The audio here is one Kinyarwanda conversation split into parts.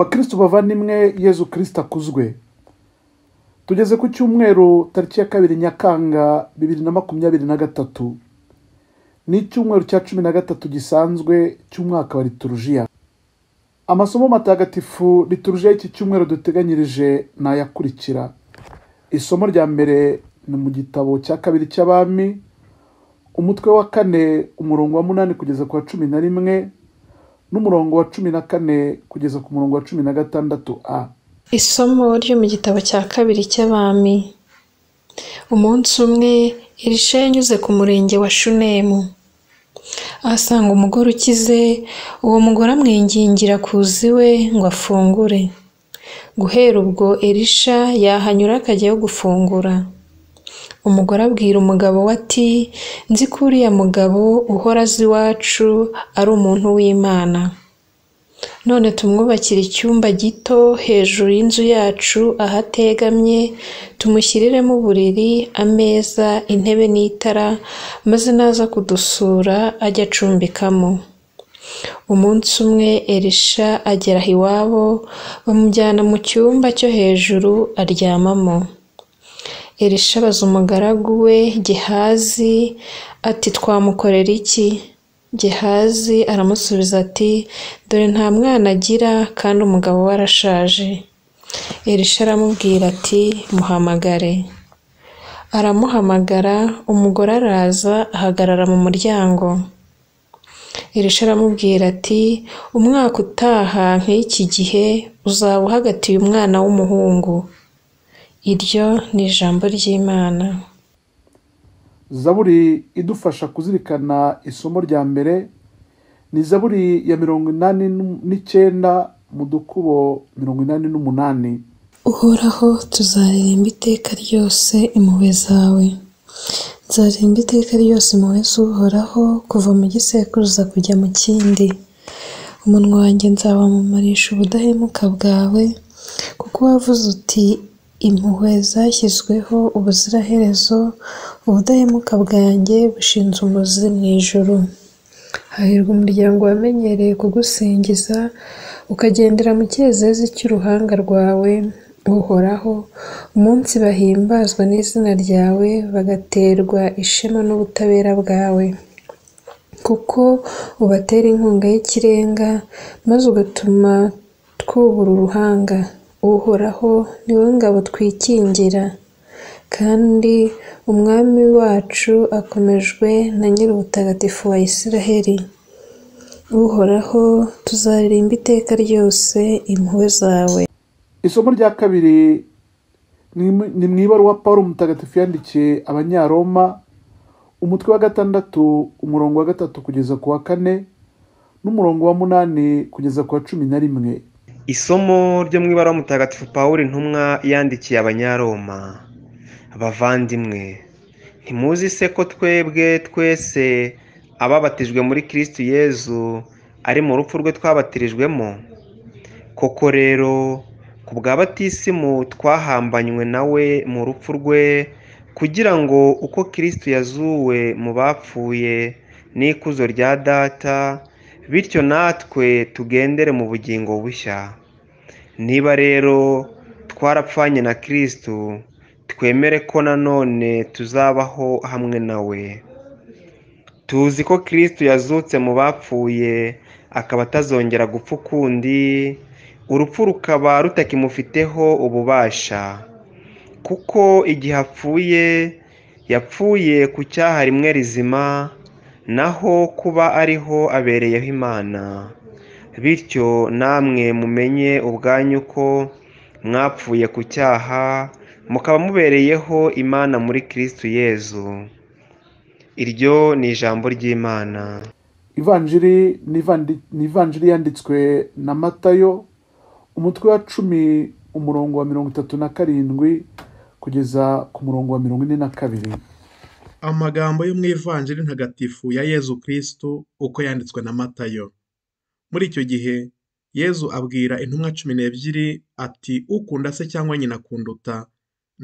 bakristo bavandimwe yezu kirisita akuzwe tugeze ku cyumweru tariki ya kabiri nyakanga bibiri na makumyabiri na gatatu ni icyumweru cya cumi na gatatu gisanzwe cy'umwaka wa liturujiya amasomo matagatifu liturujiya y'iki cyumweru duteganyirije ni ayakurikira isomo rya mbere ni mu gitabo cya kabiri cy'abami umutwe wa kane umurongo wa munani kugeza ku wa cumi na rimwe n'umurongo wa cumi na kane kugeza ku murongo wa cumi na gatandatu a isomo ryo mu gitabo cya kabiri cy'abami umunsi umwe irishe yanyuze ku murenge wa shunemu ahasanga umugore ukize uwo mugore amwingingira kuzi we ngo afungure guhera ubwo erisha yahanyura akajyayo gufungura Umugore abwira umugabo we ati “Nzi ko uriya mugabo uhora aza iwacu ari umuntu w'Imana none tumwubakire icyumba gito hejuru y'inzu yacu aho tumushyiriremo uburiri, ameza, intebe n'itara maze naza kudusura ajya acumbikamo.” Umunsi umwe Elisha agera iwabo bamujyana mu cyumba cyo hejuru aryamamo. elisha abaza umugaragu we gehazi ati twamukorera iki gehazi aramusubiza ati dore nta mwana agira kandi umugabo we arashaje elisha aramubwira ati muhamagare aramuhamagara umugore araza ahagarara mu muryango elisha aramubwira ati umwaka utaha nk'iki gihe uzaba uhagatiye umwana w'umuhungu iryo ni ijambo ry'imana zaburi idufasha kuzirikana isomo rya mbere ni zaburi ya mirongo inani n'icyenda mu dukubo mirongo inani n'umunani uhoraho tuzaririmba iteka ryose impuhwe zawe nzaririmba iteka ryose impuhwe z'uhoraho kuva mu gisekuruza kujya mu kindi umunwa wanjye nzabamumarisha ubudahemuka bwawe kuko wavuze uti Impuhwe zashyizweho ubuziraherezo, ubudahemuka bwanjye bushinze umuzi mu ijuru. Hahirwa umuryango wamenyereye kugusingiza, ukagendera mu cyezezi cy'uruhanga rwawe, Uhoraho, umunsi bahimbazwa n'izina ryawe, bagaterwa ishema n'ubutabera bwawe. Kuko ubatera inkunga y'ikirenga, maze ugatuma twubura uruhanga. uhoraho ni wowe ngabo twikingira kandi umwami wacu akomejwe na nyir'ubutagatifu wa israheli uhoraho tuzaririmba iteka ryose impuhwe zawe isomo rya kabiri ni mu ibaruwa paul mutagatifu yandikiye abanyaroma umutwe wa gatandatu umurongo wa gatatu kugeza ku wa kane n'umurongo wa munani kugeza ku wa cumi na rimwe Isomo ryo mu ibara mutagatifu Paul intumwa yandikiye abanyaroma bavandimwe ntimuzi se ko twebwe twese ababatijwe muri Kristo Yezu ari mu rupfu rwe twabatirijwemo koko rero ku bwa batisimu twahambanywe nawe mu rupfu rwe kugira ngo uko Kristo yazuwe mu bapfuye n'ikuzo rya data bityo natwe tugendere mu bugingo bushya niba rero twarapfanye na kirisitu twemere ko nanone tuzabaho hamwe na we tuzi ko kirisitu yazutse mu bapfuye akaba atazongera gupfa ukundi urupfu rukaba rutakimufiteho ububasha kuko igihe apfuye yapfuye ku cyaha rimwe rizima naho kuba ariho abereyeho Imana. Bityo namwe mumenye ubwanyu ko mwapfuye ku cyaha mukaba mubereyeho Imana muri Kristo Yezu. Iryo ni ijambo ry'Imana. Ivanjiri ni ivanjiri yanditswe na Matayo umutwe wa cumi umurongo wa mirongo itatu na karindwi kugeza ku murongo wa mirongo ine na kabiri Amagambo yo mu Ivanjiri ntagatifu ya Yezu Kristo uko yanditswe na Matayo. Muri icyo gihe, Yezu abwira intumwa cumi n'ebyiri ati Ukunda se cyangwa nyina akunduta,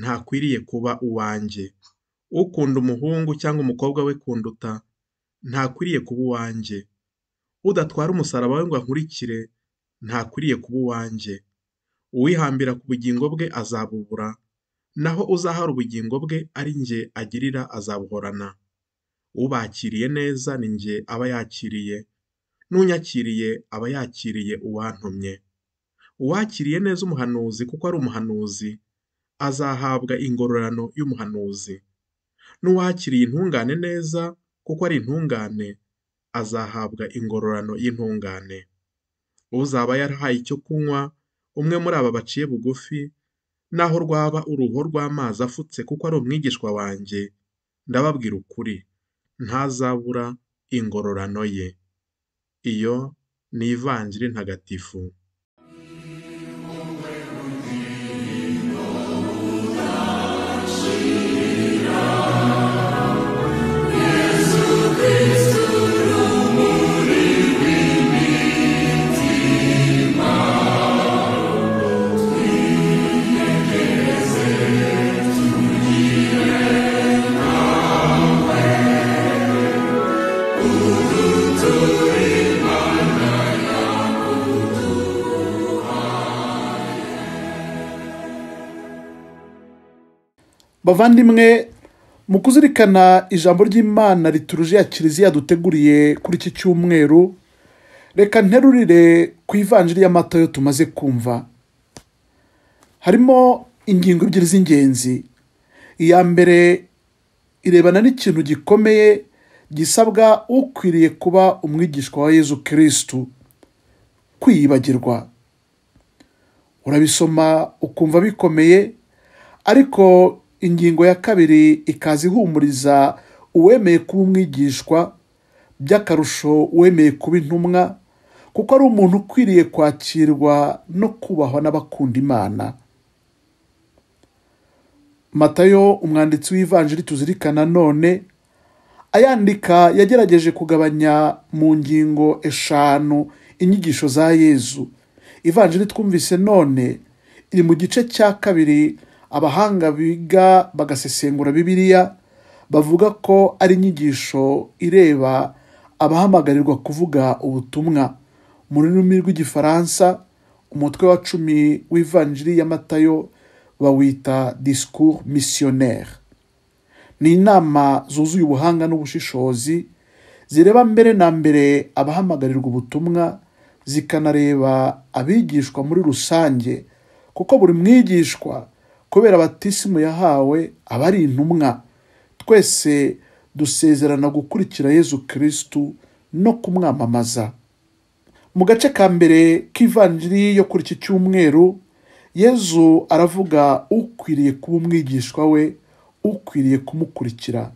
ntakwiriye kuba uwanjye. Ukunda umuhungu cyangwa umukobwa we kunduta, ntakwiriye kuba uwanjye. Udatwara umusaraba we ngo ankurikire, ntakwiriye kuba uwanjye. Uwihambira ku bugingo bwe azabubura, naho uzahara ubugingo bwe ari njye agirira azabuhorana ubakiriye neza ni njye aba yakiriye n'unyakiriye aba yakiriye uwantumye uwakiriye neza umuhanuzi kuko ari umuhanuzi azahabwa ingororano y'umuhanuzi n'uwakiriye intungane neza kuko ari intungane azahabwa ingororano y'intungane uzaba yarahaye icyo kunywa umwe muri aba baciye bugufi naho rwaba uruho rw'amazi afutse kuko ari umwigishwa wanjye, ndababwira ukuri, ntazabura ingororano ye. Iyo ni Ivanjiri ntagatifu. bavandimwe mu kuzirikana ijambo ry'imana rituruje ya kiliziya duteguriye kuri iki cyumweru reka nterurire ku ivanjiri y'amatayo tumaze kumva harimo ingingo ebyiri z'ingenzi iya mbere irebana n'ikintu gikomeye gisabwa ukwiriye kuba umwigishwa wa yezu kirisitu kwiyibagirwa urabisoma ukumva bikomeye ariko ingingo ya kabiri ikaza ihumuriza uwemeye kuba umwigishwa by'akarusho uwemeye kuba intumwa kuko ari umuntu ukwiriye kwakirwa no kubahwa n'abakunda imana matayo umwanditsi w'ivanjiri tuzirikana none ayandika yagerageje kugabanya mu ngingo eshanu inyigisho za yezu ivanjiri twumvise none iri mu gice cya kabiri abahanga biga bagasesengura bibiliya bavuga ko ari inyigisho ireba abahamagarirwa kuvuga ubutumwa mu rurimi rw'igifaransa umutwe wa cumi w'ivanjiri ya bawita discours missionnaire ni inama zuzuye ubuhanga n'ubushishozi zireba mbere na mbere abahamagarirwa ubutumwa zikanareba abigishwa muri rusange kuko buri mwigishwa kubera batisimu yahawe abari intumwa twese dusezerana gukurikira yezu kirisitu no kumwamamaza mu gace ka mbere k'ivanjiri yo kuri iki cyumweru yezu aravuga ukwiriye kuba umwigishwa we ukwiriye kumukurikira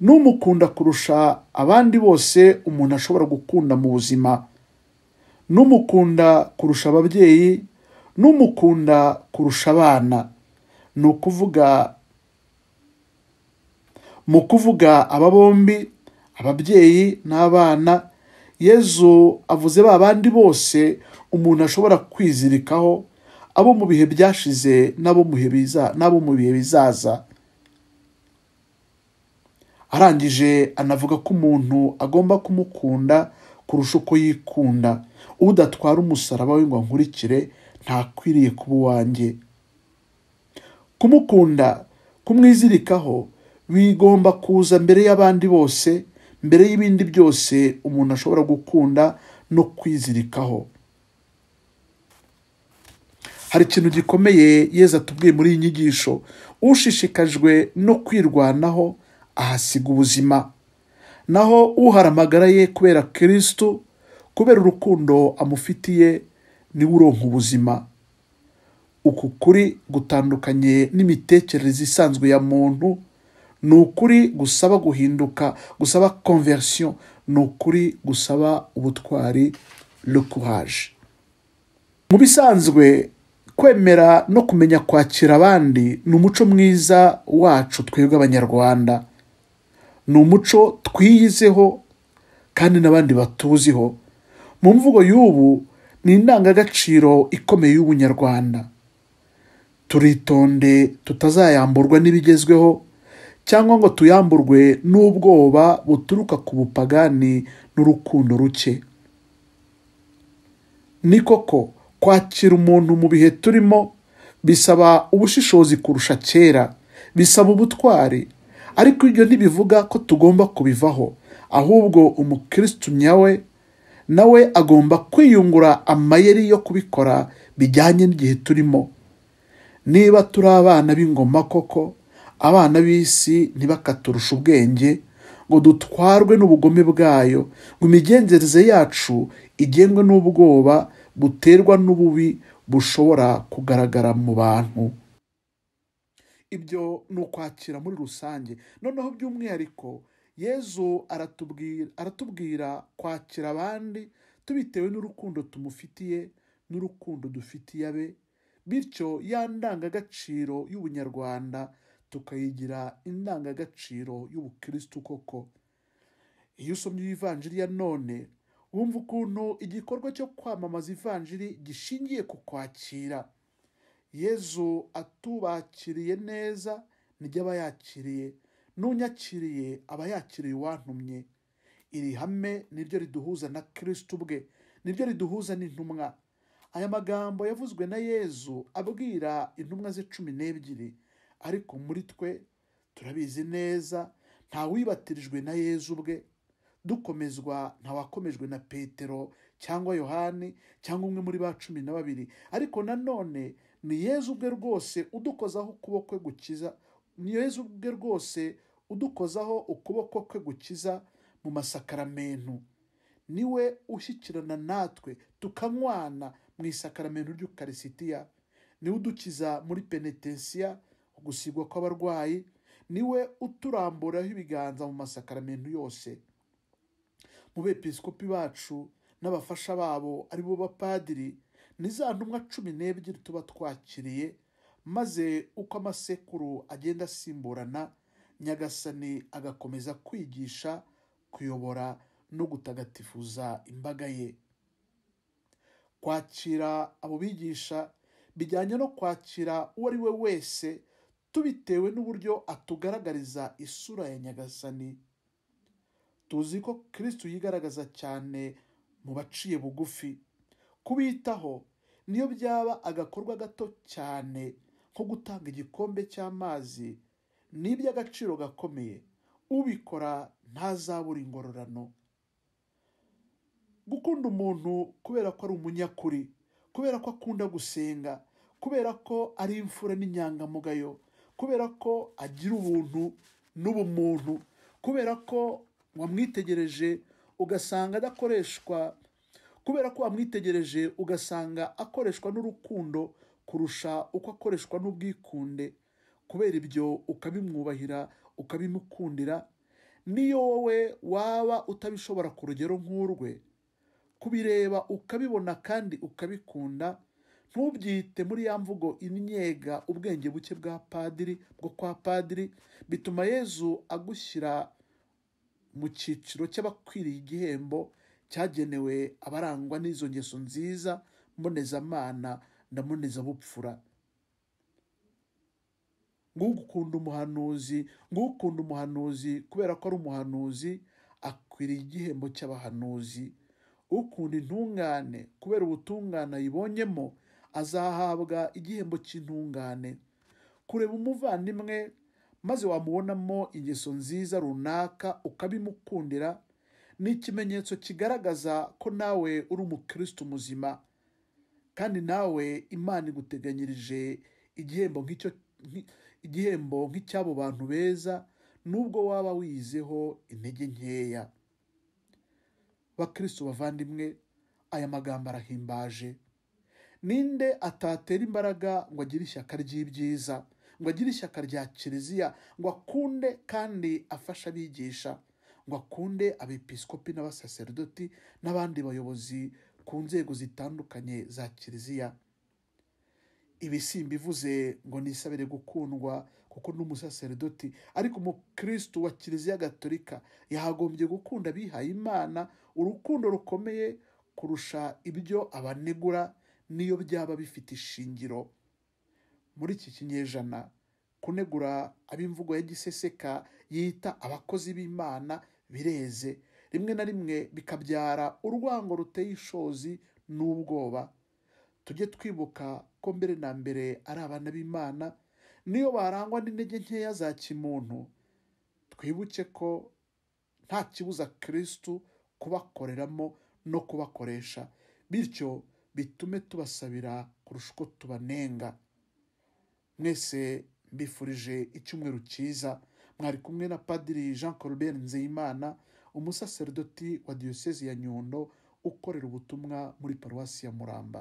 n'umukunda kurusha abandi bose umuntu ashobora gukunda mu buzima n'umukunda kurusha ababyeyi n'umukunda kurusha abana ni ukuvuga mu kuvuga aba bombi ababyeyi n'abana yezu avuze ba bandi bose umuntu ashobora kwizirikaho abo mu bihe byashize n'abo mu bihe bizaza arangije anavuga ko umuntu agomba kumukunda kurusha uko yikunda udatwara umusaraba we ngo ankurikire ntakwiriye kuba uwanjye kumukunda kumwizirikaho bigomba kuza mbere y'abandi bose mbere y'ibindi byose umuntu ashobora gukunda no kwizirikaho hari ikintu gikomeye yeza atubwiye muri iyi nyigisho ushishikajwe no kwirwanaho ahasiga ubuzima naho uhara amagara ye kubera kirisitu kubera urukundo amufitiye niwe uronka ubuzima uku kuri gutandukanye n'imitekerereze isanzwe ya muntu ni ukuri gusaba guhinduka gusaba konverisiyo ni ukuri gusaba ubutwari courage mu bisanzwe kwemera no kumenya kwakira abandi ni umuco mwiza wacu twebwe abanyarwanda ni umuco twiyizeho kandi n'abandi batuziho mu mvugo y'ubu ni indangagaciro ikomeye y'ubunyarwanda turitonde tutazayamburwa n'ibigezweho cyangwa ngo tuyamburwe n'ubwoba buturuka ku bupagani n'urukundo ruke ni koko kwakira umuntu mu bihe turimo bisaba ubushishozi kurusha kera bisaba ubutwari ariko ibyo ntibivuga ko tugomba kubivaho ahubwo umukirisitu nyawe nawe agomba kwiyungura amayeri yo kubikora bijyanye n'igihe turimo niba turi abana b'ingoma koko abana b'isi ntibakaturushe ubwenge ngo dutwarwe n'ubugome bwayo ngo imigenzereze yacu igengwe n'ubwoba buterwa n'ububi bushobora kugaragara mu bantu ibyo ni ukwakira muri rusange noneho by'umwihariko yezu aratubwira kwakira abandi tubitewe n'urukundo tumufitiye n'urukundo dufitiye abe bityo ya ndangagaciro y'ubunyarwanda tukayigira indangagaciro y'ubukirisitu koko iyo usomye ivanjiri ya none wumva ukuntu igikorwa cyo kwamamaza ivanjiri gishingiye ku kwakira yezu atubakiriye neza nijya aba yakiriye n'unyakiriye aba yakiriye uwantumye iri hame niryo riduhuza na kirisiti ubwe niryo riduhuza n'intumwa aya magambo yavuzwe na yezu abwira intumwa ze cumi n'ebyiri ariko muri twe turabizi neza ntawibatirijwe na yezu ubwe dukomezwa ntawakomejwe na petero cyangwa yohani cyangwa umwe muri ba cumi na babiri ariko nanone ni yezu ubwe rwose udukozaho ukuboko gukiza ni yezu ubwe rwose udukozaho ukuboko kwe gukiza mu masakaramentu niwe ushyikirana natwe tukanywana mu isakaramentu ry'ukarisitiya niwe udukiza muri penetensiya ugusigwa kw'abarwayi niwe uturamburaho ibiganza mu masakaramentu yose mu bepisikopi bacu n'abafasha babo aribo bapadiri ni za ntumwa cumi n'ebyiri tuba twakiriye maze uko amasekuru agenda asimburana nyagasani agakomeza kwigisha kuyobora no gutagatifuza imbaga ye kwakira abo bigisha bijyanye no kwakira uwo ari we wese tubitewe n'uburyo atugaragariza isura ya nyagasani tuzi ko kirisitu yigaragaza cyane mu baciye bugufi kubitaho niyo byaba agakorwa gato cyane nko gutanga igikombe cy'amazi ni iby'agaciro gakomeye ubikora ntazabura ingororano gukunda umuntu kubera ko ari umunyakuri kubera ko akunda gusenga kubera ko ari imfura n'inyangamugayo kubera ko agira ubuntu n'ubumuntu kubera ko wamwitegereje ugasanga adakoreshwa kubera ko wamwitegereje ugasanga akoreshwa n'urukundo kurusha uko akoreshwa n'ubwikunde kubera ibyo ukabimwubahira ukabimukundira niyo wowe waba utabishobora ku rugero nk'urwe kubireba ukabibona kandi ukabikunda ntubyite muri ya mvugo imyega ubwenge buke bwa padiri bwo kwa padiri bituma yezu agushyira mu cyiciro cy'abakwiriye igihembo cyagenewe abarangwa n'izo ngeso nziza mbonezamana ndabonezabupfura nguko ukunda umuhanuzi ngukunda umuhanuzi kubera ko ari umuhanuzi akwiriye igihembo cy'abahanuzi ukunda intungane kubera ubutungane ayibonyemo azahabwa igihembo cy'intungane kureba umuvandimwe maze wamubonamo ingeso nziza runaka ukabimukundira ni ikimenyetso kigaragaza ko nawe uri umukristo muzima kandi nawe imana iguteganyirije igihembo nk'icyo igihembo nk'icy'abo bantu beza nubwo waba wiyizeho intege nkeya bakristo bavandimwe aya magambo arahimbaje ninde atatera imbaraga ngo agire ishyaka ry'ibyiza ngo agire ishyaka rya kiliziya ngo akunde kandi afashe abigisha ngo akunde abepiskopi n'abasaseridoti n'abandi bayobozi ku nzego zitandukanye za kiliziya ibi simba ivuze ngo nisabire gukundwa kuko n'umusaseridoti ariko umukirisitu wa kiliziya gatolika yagombye gukunda abihaye imana urukundo rukomeye kurusha ibyo abanegura n'iyo byaba bifite ishingiro muri iki kinyejana kunegura ab'imvugo ya giseseka yita abakozi b'imana bireze rimwe na rimwe bikabyara urwango ruteye ishozi n'ubwoba tujye twibuka ko mbere na mbere ari abana b'imana niyo barangwa n'intege nkeya za kimuntu twibuke ko nta kibuza kirisitu kubakoreramo no kubakoresha bityo bitume tubasabira kurusha uko tubanenga mwese mbifurije icyumweru cyiza mwari kumwe na padiri jean colbert nzeyimana umusaserdoti wa diyosezi ya nyundo ukorera ubutumwa muri paruwasi ya muramba